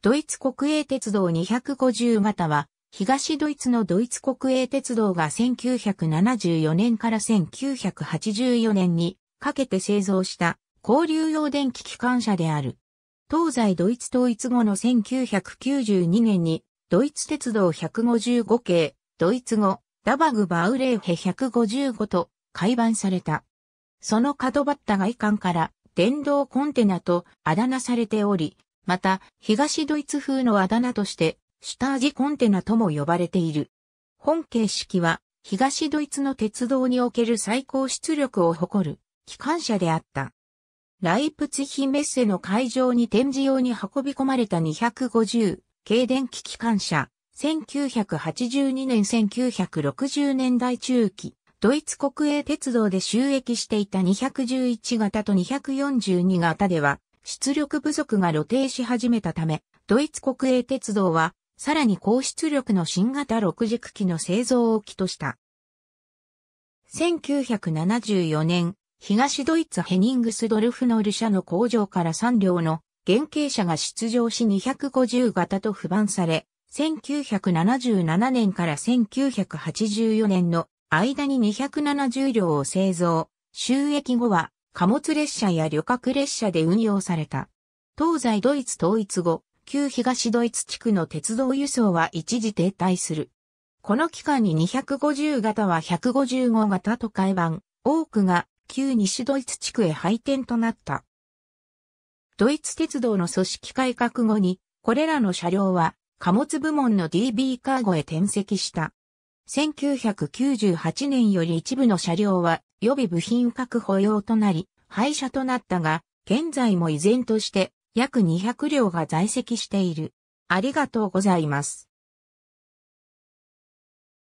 ドイツ国営鉄道250型は、東ドイツのドイツ国営鉄道が1974年から1984年にかけて製造した交流用電気機関車である。東西ドイツ統一後の1992年にドイツ鉄道155系、ドイツ語、ダバグバウレーヘ155と改版された。その角張った外観から電動コンテナとあだ名されており、また、東ドイツ風のあだ名として、シュタージコンテナとも呼ばれている。本形式は、東ドイツの鉄道における最高出力を誇る、機関車であった。ライプツヒメッセの会場に展示用に運び込まれた250、軽電気機関車、1982年1960年代中期、ドイツ国営鉄道で収益していた211型と242型では、出力不足が露呈し始めたため、ドイツ国営鉄道は、さらに高出力の新型6軸機の製造を起とした。1974年、東ドイツヘニングスドルフノル社の工場から3両の原型車が出場し250型と不番され、1977年から1984年の間に270両を製造、収益後は貨物列車や旅客列車で運用された。東西ドイツ統一後、旧東ドイツ地区の鉄道輸送は一時停滞する。この期間に250型は155型と改版、多くが旧西ドイツ地区へ配転となった。ドイツ鉄道の組織改革後に、これらの車両は貨物部門の DB カーゴへ転籍した。1998年より一部の車両は予備部品確保用となり、廃車となったが、現在も依然として約200両が在籍している。ありがとうございます。